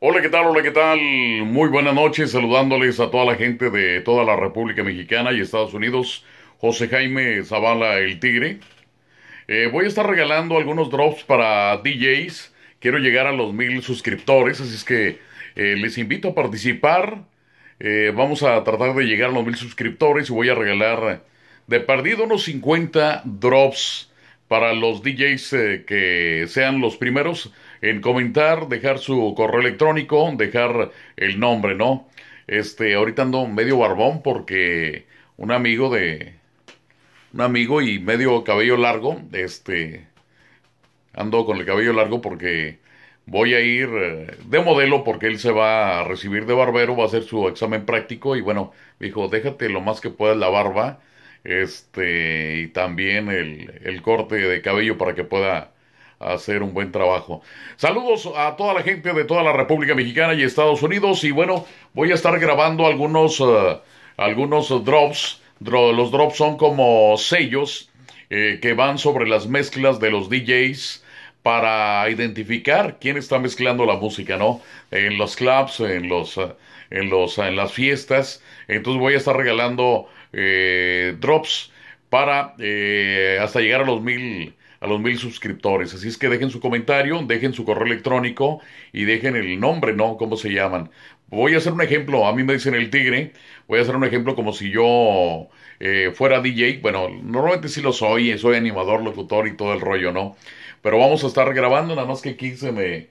Hola, ¿qué tal? Hola, ¿qué tal? Muy buenas noches, saludándoles a toda la gente de toda la República Mexicana y Estados Unidos. José Jaime Zavala, el Tigre. Eh, voy a estar regalando algunos drops para DJs. Quiero llegar a los mil suscriptores, así es que eh, les invito a participar. Eh, vamos a tratar de llegar a los mil suscriptores y voy a regalar de perdido unos 50 drops para los DJs eh, que sean los primeros en comentar, dejar su correo electrónico, dejar el nombre, ¿no? Este, ahorita ando medio barbón porque un amigo de un amigo y medio cabello largo, este ando con el cabello largo porque voy a ir eh, de modelo porque él se va a recibir de barbero, va a hacer su examen práctico y bueno, dijo, déjate lo más que puedas la barba este, y también el, corte de cabello para que pueda hacer un buen trabajo. Saludos a toda la gente de toda la República Mexicana y Estados Unidos y bueno, voy a estar grabando algunos, eh, algunos drops. los drops son como sellos eh, que van sobre las mezclas de los DJs para identificar quién está mezclando la música, ¿no? En los clubs, en los, eh, en los, en las fiestas. Entonces voy a estar regalando eh, drops para eh, hasta llegar a los mil a los mil suscriptores. Así es que dejen su comentario, dejen su correo electrónico y dejen el nombre, ¿no? como se llaman? Voy a hacer un ejemplo, a mí me dicen el tigre, voy a hacer un ejemplo como si yo eh, fuera DJ, bueno, normalmente sí lo soy, soy animador, locutor y todo el rollo, ¿no? Pero vamos a estar grabando, nada más que aquí se me,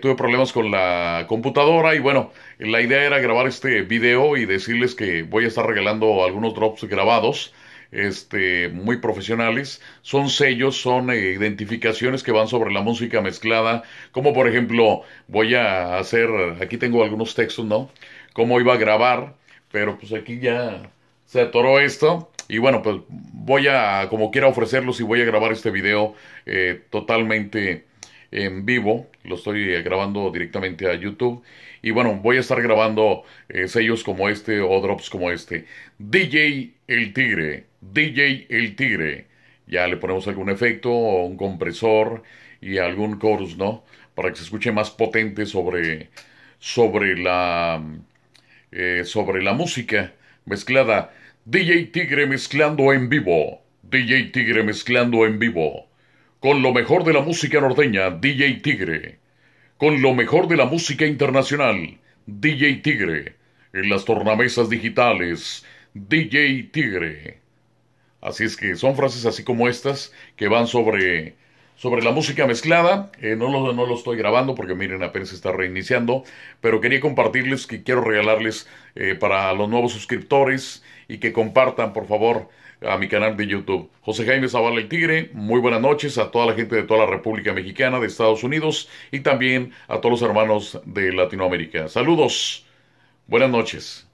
tuve problemas con la computadora y bueno, la idea era grabar este video y decirles que voy a estar regalando algunos drops grabados. Este, muy profesionales, son sellos, son eh, identificaciones que van sobre la música mezclada, como por ejemplo voy a hacer, aquí tengo algunos textos, ¿no? Cómo iba a grabar, pero pues aquí ya se atoró esto, y bueno, pues voy a, como quiera, ofrecerlos y voy a grabar este video eh, totalmente en vivo lo estoy eh, grabando directamente a YouTube. Y bueno, voy a estar grabando eh, sellos como este o drops como este. DJ El Tigre, DJ El Tigre. Ya le ponemos algún efecto o un compresor y algún chorus, ¿no? Para que se escuche más potente sobre, sobre, la, eh, sobre la música mezclada. DJ Tigre mezclando en vivo. DJ Tigre mezclando en vivo con lo mejor de la música norteña, DJ Tigre, con lo mejor de la música internacional, DJ Tigre, en las tornamesas digitales, DJ Tigre. Así es que son frases así como estas que van sobre sobre la música mezclada. Eh, no, lo, no lo estoy grabando porque miren, apenas está reiniciando, pero quería compartirles que quiero regalarles eh, para los nuevos suscriptores y que compartan, por favor, a mi canal de YouTube. José Jaime Zavala el Tigre, muy buenas noches a toda la gente de toda la República Mexicana, de Estados Unidos y también a todos los hermanos de Latinoamérica. Saludos, buenas noches.